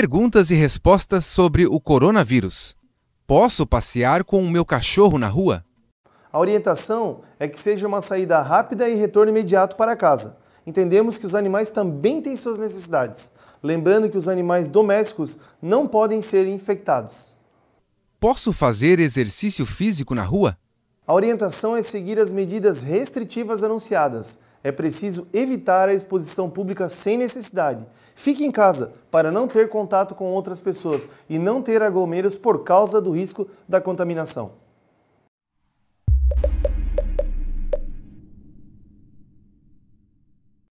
perguntas e respostas sobre o coronavírus. Posso passear com o meu cachorro na rua? A orientação é que seja uma saída rápida e retorno imediato para casa. Entendemos que os animais também têm suas necessidades, lembrando que os animais domésticos não podem ser infectados. Posso fazer exercício físico na rua? A orientação é seguir as medidas restritivas anunciadas, é preciso evitar a exposição pública sem necessidade. Fique em casa para não ter contato com outras pessoas e não ter aglomeros por causa do risco da contaminação.